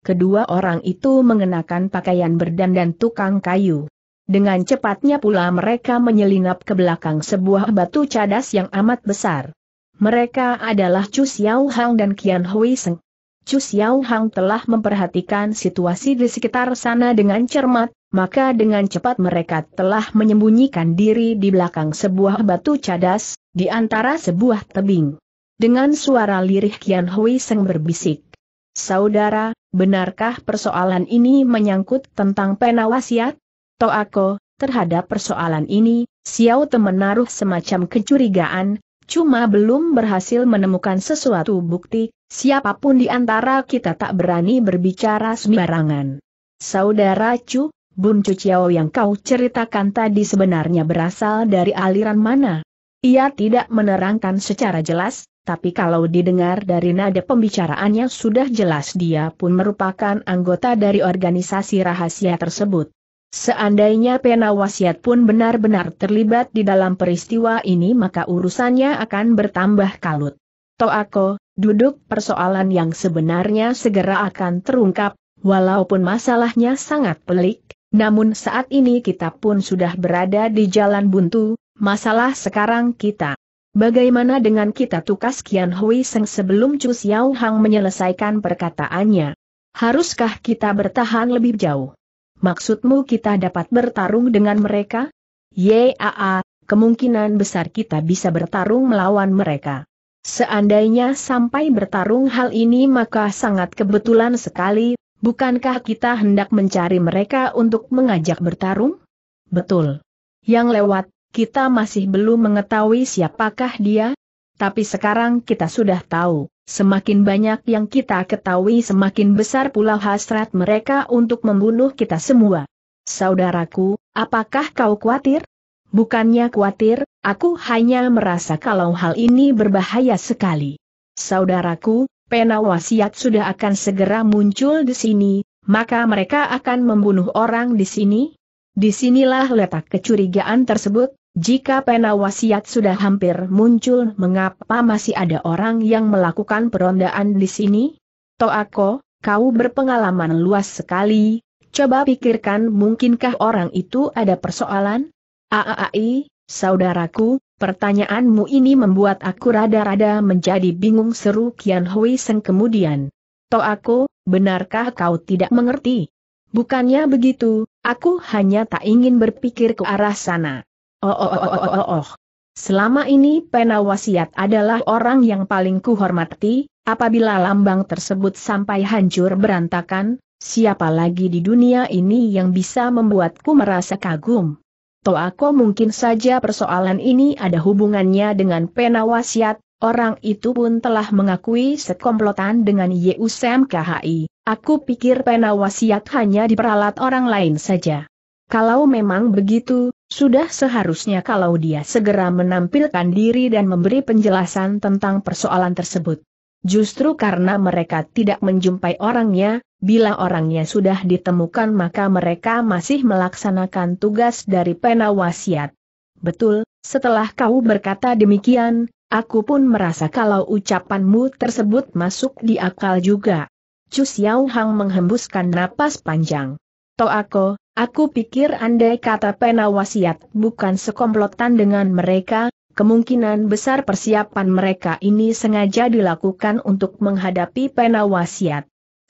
Kedua orang itu mengenakan pakaian berdandan tukang kayu. Dengan cepatnya pula mereka menyelinap ke belakang sebuah batu cadas yang amat besar. Mereka adalah Chu Xiao Hang dan Qian Hui Seng. Chu Xiao Hang telah memperhatikan situasi di sekitar sana dengan cermat, maka dengan cepat mereka telah menyembunyikan diri di belakang sebuah batu cadas, di antara sebuah tebing. Dengan suara lirih Kian Hui Seng berbisik, Saudara, benarkah persoalan ini menyangkut tentang pena wasiat? Toako, terhadap persoalan ini, Xiao Te menaruh semacam kecurigaan, cuma belum berhasil menemukan sesuatu bukti, siapapun di antara kita tak berani berbicara sembarangan. Saudara Chu, Bun Chu Chiao yang kau ceritakan tadi sebenarnya berasal dari aliran mana? Ia tidak menerangkan secara jelas, tapi kalau didengar dari nada pembicaraannya sudah jelas dia pun merupakan anggota dari organisasi rahasia tersebut. Seandainya pena wasiat pun benar-benar terlibat di dalam peristiwa ini maka urusannya akan bertambah kalut. Toako, duduk persoalan yang sebenarnya segera akan terungkap, walaupun masalahnya sangat pelik, namun saat ini kita pun sudah berada di jalan buntu, masalah sekarang kita Bagaimana dengan kita tukas Kian Hui Seng sebelum Chu Xiao Hang menyelesaikan perkataannya? Haruskah kita bertahan lebih jauh? Maksudmu kita dapat bertarung dengan mereka? Yaa, kemungkinan besar kita bisa bertarung melawan mereka. Seandainya sampai bertarung hal ini maka sangat kebetulan sekali, bukankah kita hendak mencari mereka untuk mengajak bertarung? Betul. Yang lewat, kita masih belum mengetahui siapakah dia, tapi sekarang kita sudah tahu. Semakin banyak yang kita ketahui semakin besar pula hasrat mereka untuk membunuh kita semua. Saudaraku, apakah kau khawatir? Bukannya khawatir, aku hanya merasa kalau hal ini berbahaya sekali. Saudaraku, pena wasiat sudah akan segera muncul di sini, maka mereka akan membunuh orang di sini? Disinilah letak kecurigaan tersebut, jika pena wasiat sudah hampir muncul, mengapa masih ada orang yang melakukan perondaan di sini? Toako, kau berpengalaman luas sekali, coba pikirkan mungkinkah orang itu ada persoalan? Aai, saudaraku, pertanyaanmu ini membuat aku rada-rada menjadi bingung seru Kian Hui Seng kemudian. Toako, benarkah kau tidak mengerti? Bukannya begitu, aku hanya tak ingin berpikir ke arah sana. Oh, oh, oh, oh, oh, oh, oh. Selama ini penawasiat adalah orang yang paling kuhormati, apabila lambang tersebut sampai hancur berantakan, siapa lagi di dunia ini yang bisa membuatku merasa kagum? aku mungkin saja persoalan ini ada hubungannya dengan penawasiat, orang itu pun telah mengakui sekomplotan dengan Yusem KHI. Aku pikir penawasiat hanya diperalat orang lain saja. Kalau memang begitu, sudah seharusnya kalau dia segera menampilkan diri dan memberi penjelasan tentang persoalan tersebut. Justru karena mereka tidak menjumpai orangnya, bila orangnya sudah ditemukan maka mereka masih melaksanakan tugas dari pena wasiat. Betul, setelah kau berkata demikian, aku pun merasa kalau ucapanmu tersebut masuk di akal juga. Chu Hang menghembuskan napas panjang. Toako, Aku pikir andai kata pena bukan sekomplotan dengan mereka, kemungkinan besar persiapan mereka ini sengaja dilakukan untuk menghadapi pena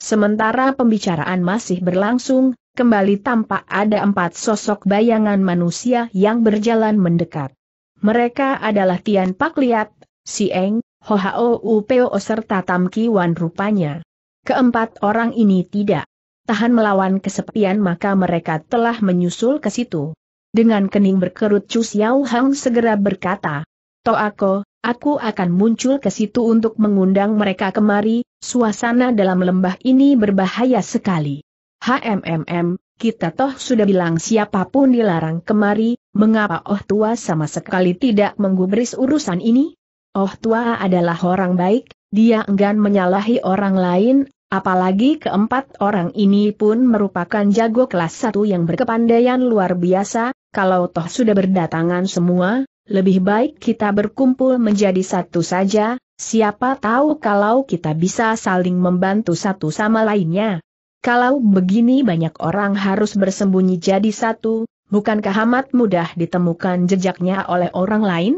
Sementara pembicaraan masih berlangsung, kembali tampak ada empat sosok bayangan manusia yang berjalan mendekat. Mereka adalah Tian Pak Liat, Sieng, Ho Hao Upeo serta Tam Ki Wan rupanya. Keempat orang ini tidak tahan melawan kesepian maka mereka telah menyusul ke situ. Dengan kening berkerut Chu Xiao Hang segera berkata, Toako, aku akan muncul ke situ untuk mengundang mereka kemari, suasana dalam lembah ini berbahaya sekali. HMMM, kita toh sudah bilang siapapun dilarang kemari, mengapa Oh Tua sama sekali tidak menggubris urusan ini? Oh Tua adalah orang baik, dia enggan menyalahi orang lain, Apalagi keempat orang ini pun merupakan jago kelas satu yang berkepandaian luar biasa, kalau toh sudah berdatangan semua, lebih baik kita berkumpul menjadi satu saja, siapa tahu kalau kita bisa saling membantu satu sama lainnya. Kalau begini banyak orang harus bersembunyi jadi satu, bukankah amat mudah ditemukan jejaknya oleh orang lain?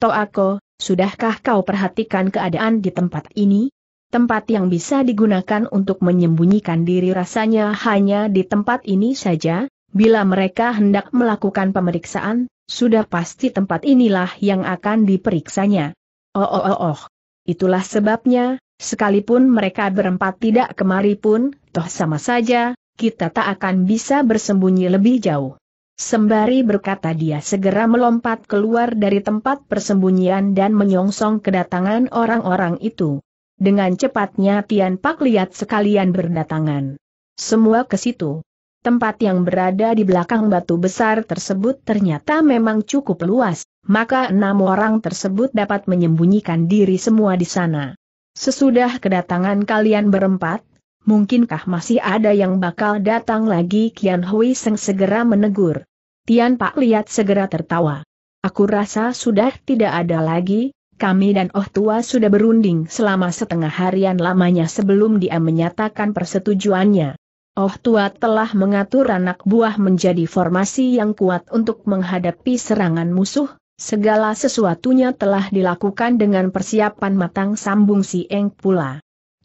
Toako, sudahkah kau perhatikan keadaan di tempat ini? Tempat yang bisa digunakan untuk menyembunyikan diri rasanya hanya di tempat ini saja, bila mereka hendak melakukan pemeriksaan, sudah pasti tempat inilah yang akan diperiksanya. Oh oh oh oh. Itulah sebabnya, sekalipun mereka berempat tidak kemari pun, toh sama saja, kita tak akan bisa bersembunyi lebih jauh. Sembari berkata dia segera melompat keluar dari tempat persembunyian dan menyongsong kedatangan orang-orang itu. Dengan cepatnya Tian Pak lihat sekalian berdatangan. Semua ke situ. Tempat yang berada di belakang batu besar tersebut ternyata memang cukup luas, maka enam orang tersebut dapat menyembunyikan diri semua di sana. Sesudah kedatangan kalian berempat, mungkinkah masih ada yang bakal datang lagi Kian Hui Seng segera menegur. Tian Pak lihat segera tertawa. Aku rasa sudah tidak ada lagi, kami dan Oh Tua sudah berunding selama setengah harian lamanya sebelum dia menyatakan persetujuannya. Oh Tua telah mengatur anak buah menjadi formasi yang kuat untuk menghadapi serangan musuh, segala sesuatunya telah dilakukan dengan persiapan matang sambung si Eng pula.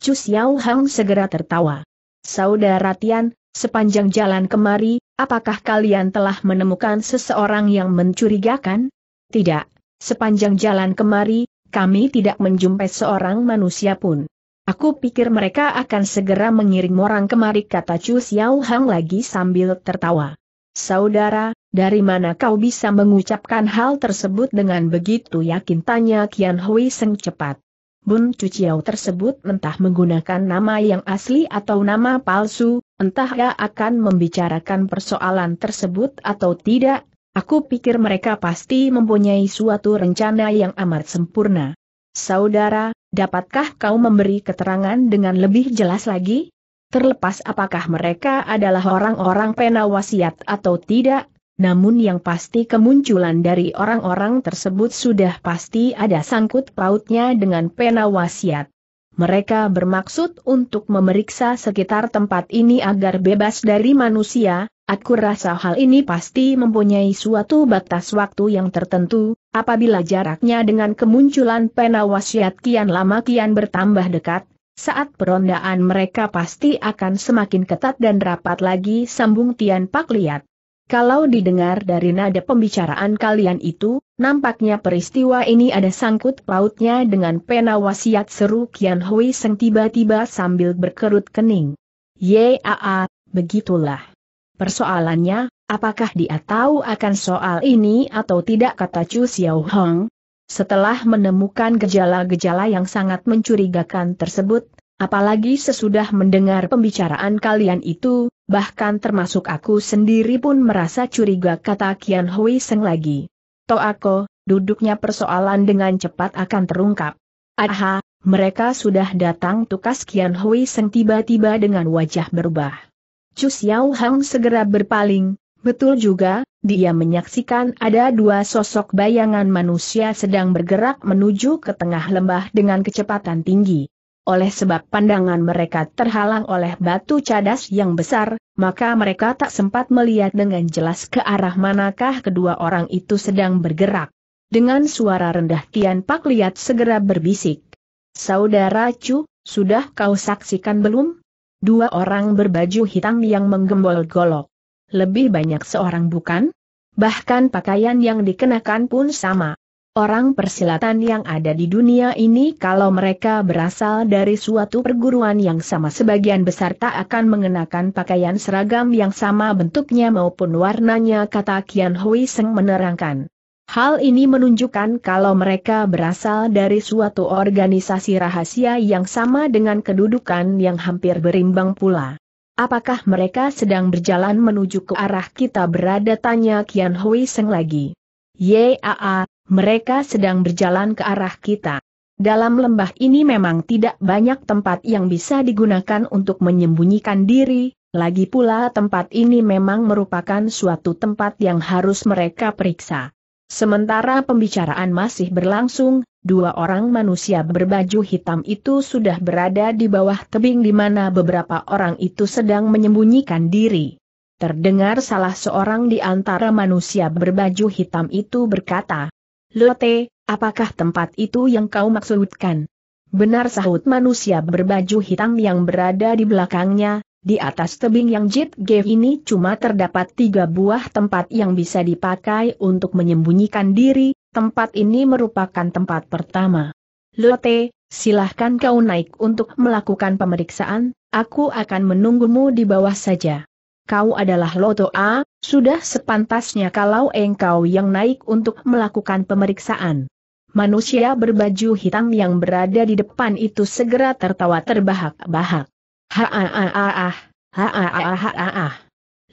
Chu Xiao Hang segera tertawa. Saudara Tian, sepanjang jalan kemari, apakah kalian telah menemukan seseorang yang mencurigakan? Tidak, Sepanjang jalan kemari, kami tidak menjumpai seorang manusia pun. Aku pikir mereka akan segera mengirim orang kemari kata Chu Xiao Hang lagi sambil tertawa. Saudara, dari mana kau bisa mengucapkan hal tersebut dengan begitu yakin tanya Qian Hui Seng cepat. Bun Chu Xiao tersebut entah menggunakan nama yang asli atau nama palsu, entah ia akan membicarakan persoalan tersebut atau tidak, Aku pikir mereka pasti mempunyai suatu rencana yang amat sempurna. Saudara, dapatkah kau memberi keterangan dengan lebih jelas lagi? Terlepas apakah mereka adalah orang-orang penawasiat atau tidak, namun yang pasti kemunculan dari orang-orang tersebut sudah pasti ada sangkut pautnya dengan pena wasiat. Mereka bermaksud untuk memeriksa sekitar tempat ini agar bebas dari manusia, Aku rasa hal ini pasti mempunyai suatu batas waktu yang tertentu, apabila jaraknya dengan kemunculan pena wasiat kian lama kian bertambah dekat, saat perondaan mereka pasti akan semakin ketat dan rapat lagi sambung Tian Pak lihat. Kalau didengar dari nada pembicaraan kalian itu, nampaknya peristiwa ini ada sangkut pautnya dengan pena wasiat seru Kian Hui Seng tiba-tiba sambil berkerut kening. Yaa, begitulah. Persoalannya, apakah dia tahu akan soal ini atau tidak kata Chu Xiao Hong? Setelah menemukan gejala-gejala yang sangat mencurigakan tersebut, apalagi sesudah mendengar pembicaraan kalian itu, bahkan termasuk aku sendiri pun merasa curiga kata Kian Hui Seng lagi. aku, duduknya persoalan dengan cepat akan terungkap. Aha, mereka sudah datang tukas Kian Hui Seng tiba-tiba dengan wajah berubah. Chu Xiao Hang segera berpaling, betul juga, dia menyaksikan ada dua sosok bayangan manusia sedang bergerak menuju ke tengah lembah dengan kecepatan tinggi. Oleh sebab pandangan mereka terhalang oleh batu cadas yang besar, maka mereka tak sempat melihat dengan jelas ke arah manakah kedua orang itu sedang bergerak. Dengan suara rendah Tian Pak Liat segera berbisik. Saudara Chu, sudah kau saksikan belum? Dua orang berbaju hitam yang menggembol-golok. Lebih banyak seorang bukan? Bahkan pakaian yang dikenakan pun sama. Orang persilatan yang ada di dunia ini kalau mereka berasal dari suatu perguruan yang sama sebagian besar tak akan mengenakan pakaian seragam yang sama bentuknya maupun warnanya kata Kian Hui Seng menerangkan. Hal ini menunjukkan kalau mereka berasal dari suatu organisasi rahasia yang sama dengan kedudukan yang hampir berimbang pula. Apakah mereka sedang berjalan menuju ke arah kita berada tanya Kian Hui Seng lagi. Yaa, mereka sedang berjalan ke arah kita. Dalam lembah ini memang tidak banyak tempat yang bisa digunakan untuk menyembunyikan diri, lagi pula tempat ini memang merupakan suatu tempat yang harus mereka periksa. Sementara pembicaraan masih berlangsung, dua orang manusia berbaju hitam itu sudah berada di bawah tebing di mana beberapa orang itu sedang menyembunyikan diri. Terdengar salah seorang di antara manusia berbaju hitam itu berkata, Lote, apakah tempat itu yang kau maksudkan? Benar sahut manusia berbaju hitam yang berada di belakangnya, di atas tebing yang Jit Cave ini cuma terdapat tiga buah tempat yang bisa dipakai untuk menyembunyikan diri, tempat ini merupakan tempat pertama. Lote, silahkan kau naik untuk melakukan pemeriksaan, aku akan menunggumu di bawah saja. Kau adalah Loto A, sudah sepantasnya kalau engkau yang naik untuk melakukan pemeriksaan. Manusia berbaju hitam yang berada di depan itu segera tertawa terbahak-bahak. Ah, ah, ah, ha ah ah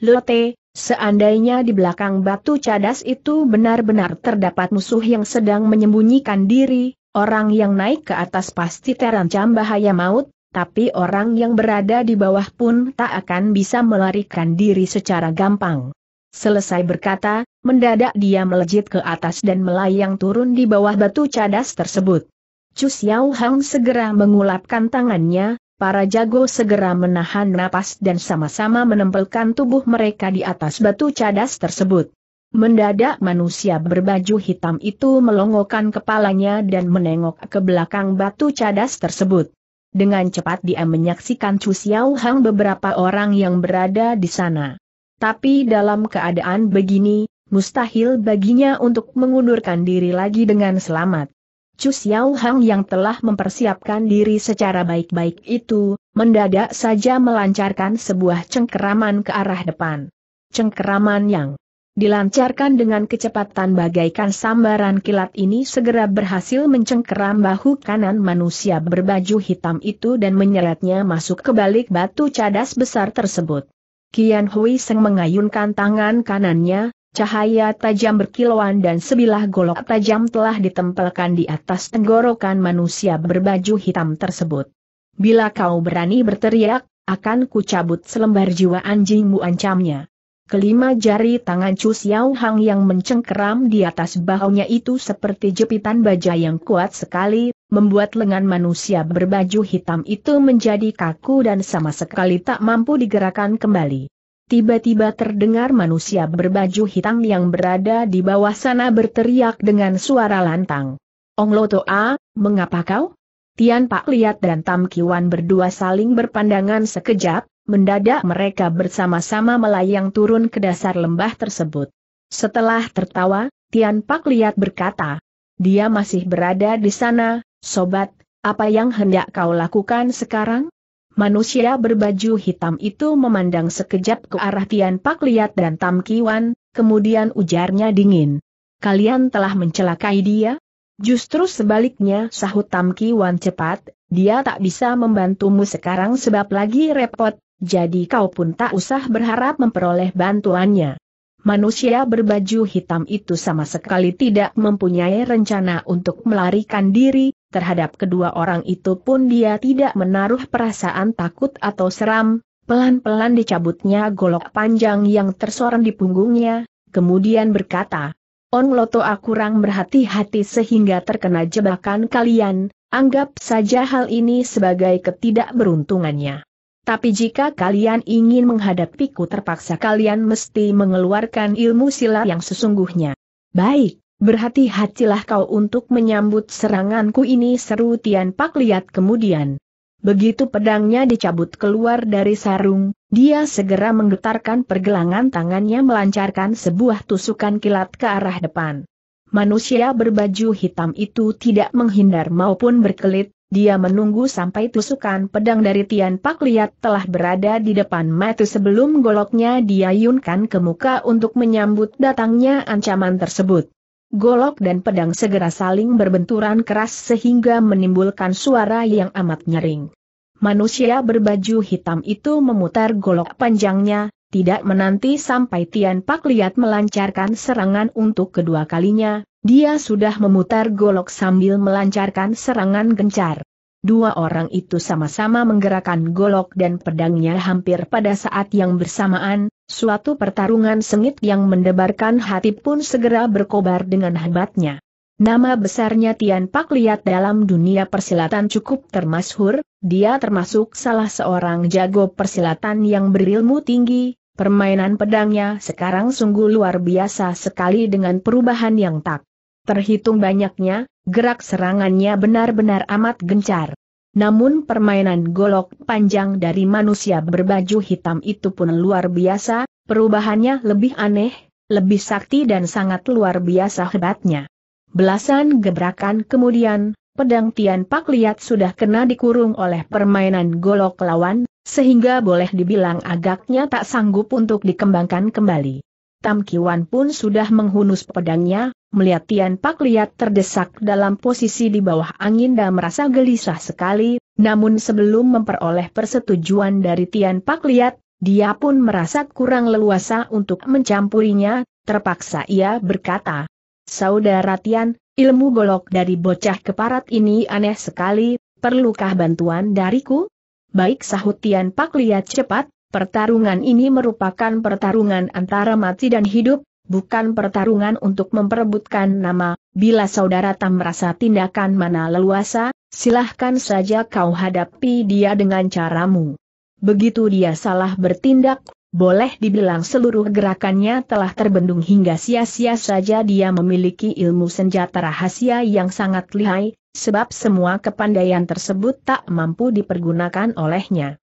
Lote, seandainya di belakang batu cadas itu benar-benar terdapat musuh yang sedang menyembunyikan diri, orang yang naik ke atas pasti terancam bahaya maut, tapi orang yang berada di bawah pun tak akan bisa melarikan diri secara gampang. Selesai berkata, mendadak dia melejit ke atas dan melayang turun di bawah batu cadas tersebut. Chu Xiao Hang segera mengulapkan tangannya, para jago segera menahan napas dan sama-sama menempelkan tubuh mereka di atas batu cadas tersebut. Mendadak manusia berbaju hitam itu melongokkan kepalanya dan menengok ke belakang batu cadas tersebut. Dengan cepat dia menyaksikan Chu Xiao Hang beberapa orang yang berada di sana. Tapi dalam keadaan begini, mustahil baginya untuk mengundurkan diri lagi dengan selamat. Chu Xiao Hang yang telah mempersiapkan diri secara baik-baik itu, mendadak saja melancarkan sebuah cengkeraman ke arah depan. Cengkeraman yang dilancarkan dengan kecepatan bagaikan sambaran kilat ini segera berhasil mencengkeram bahu kanan manusia berbaju hitam itu dan menyeretnya masuk ke balik batu cadas besar tersebut. Kian Hui Seng mengayunkan tangan kanannya, Cahaya tajam berkilauan dan sebilah golok tajam telah ditempelkan di atas tenggorokan manusia berbaju hitam tersebut. Bila kau berani berteriak, akan kucabut selembar jiwa anjingmu ancamnya. Kelima jari tangan Chu Xiao Hang yang mencengkeram di atas bahunya itu seperti jepitan baja yang kuat sekali, membuat lengan manusia berbaju hitam itu menjadi kaku dan sama sekali tak mampu digerakkan kembali tiba-tiba terdengar manusia berbaju hitam yang berada di bawah sana berteriak dengan suara lantang. Ong Loto A, mengapa kau? Tian Pak Liat dan Tam Kiwan berdua saling berpandangan sekejap, mendadak mereka bersama-sama melayang turun ke dasar lembah tersebut. Setelah tertawa, Tian Pak Liat berkata, dia masih berada di sana, sobat, apa yang hendak kau lakukan sekarang? Manusia berbaju hitam itu memandang sekejap ke arah Tian Pak Liat dan Tam Kiwan, kemudian ujarnya dingin. Kalian telah mencelakai dia? Justru sebaliknya sahut Tam Kiwan cepat, dia tak bisa membantumu sekarang sebab lagi repot, jadi kau pun tak usah berharap memperoleh bantuannya. Manusia berbaju hitam itu sama sekali tidak mempunyai rencana untuk melarikan diri, terhadap kedua orang itu pun dia tidak menaruh perasaan takut atau seram, pelan-pelan dicabutnya golok panjang yang tersorong di punggungnya, kemudian berkata, On Loto aku kurang berhati-hati sehingga terkena jebakan kalian, anggap saja hal ini sebagai ketidakberuntungannya. Tapi jika kalian ingin menghadapiku terpaksa kalian mesti mengeluarkan ilmu silat yang sesungguhnya. Baik, Berhati-hatilah kau untuk menyambut seranganku ini seru Tian Pak lihat kemudian. Begitu pedangnya dicabut keluar dari sarung, dia segera menggetarkan pergelangan tangannya melancarkan sebuah tusukan kilat ke arah depan. Manusia berbaju hitam itu tidak menghindar maupun berkelit, dia menunggu sampai tusukan pedang dari Tian Pak Liat telah berada di depan mata sebelum goloknya diayunkan ke muka untuk menyambut datangnya ancaman tersebut. Golok dan pedang segera saling berbenturan keras sehingga menimbulkan suara yang amat nyering. Manusia berbaju hitam itu memutar golok panjangnya, tidak menanti sampai Tian Pak Liat melancarkan serangan untuk kedua kalinya, dia sudah memutar golok sambil melancarkan serangan gencar. Dua orang itu sama-sama menggerakkan golok dan pedangnya hampir pada saat yang bersamaan, suatu pertarungan sengit yang mendebarkan hati pun segera berkobar dengan hebatnya. Nama besarnya Tian Pak Liat dalam dunia persilatan cukup termasyhur, dia termasuk salah seorang jago persilatan yang berilmu tinggi, permainan pedangnya sekarang sungguh luar biasa sekali dengan perubahan yang tak Terhitung banyaknya, gerak serangannya benar-benar amat gencar. Namun permainan golok panjang dari manusia berbaju hitam itu pun luar biasa, perubahannya lebih aneh, lebih sakti dan sangat luar biasa hebatnya. Belasan gebrakan kemudian, pedang Tian Pak Liat sudah kena dikurung oleh permainan golok lawan, sehingga boleh dibilang agaknya tak sanggup untuk dikembangkan kembali. Tam Kiwan pun sudah menghunus pedangnya, melihat Tian Pak Liat terdesak dalam posisi di bawah angin dan merasa gelisah sekali, namun sebelum memperoleh persetujuan dari Tian Pak Liat, dia pun merasa kurang leluasa untuk mencampurinya, terpaksa ia berkata, Saudara Tian, ilmu golok dari bocah keparat ini aneh sekali, perlukah bantuan dariku? Baik sahut Tian Pak Liat cepat, pertarungan ini merupakan pertarungan antara mati dan hidup, bukan pertarungan untuk memperebutkan nama, bila saudara tak merasa tindakan mana leluasa, silahkan saja kau hadapi dia dengan caramu. Begitu dia salah bertindak, boleh dibilang seluruh gerakannya telah terbendung hingga sia-sia saja dia memiliki ilmu senjata rahasia yang sangat lihai, sebab semua kepandaian tersebut tak mampu dipergunakan olehnya.